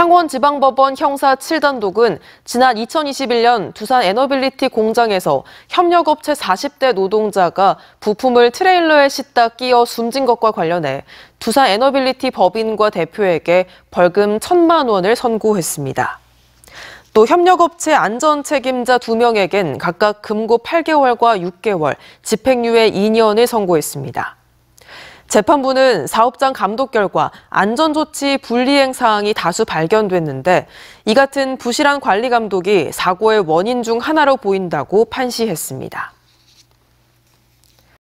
창원지방법원 형사 7단독은 지난 2021년 두산 에너빌리티 공장에서 협력업체 40대 노동자가 부품을 트레일러에 싣다 끼어 숨진 것과 관련해 두산 에너빌리티 법인과 대표에게 벌금 1천만 원을 선고했습니다. 또 협력업체 안전 책임자 2명에겐 각각 금고 8개월과 6개월, 집행유예 2년을 선고했습니다. 재판부는 사업장 감독 결과 안전조치 불이행 사항이 다수 발견됐는데 이 같은 부실한 관리 감독이 사고의 원인 중 하나로 보인다고 판시했습니다.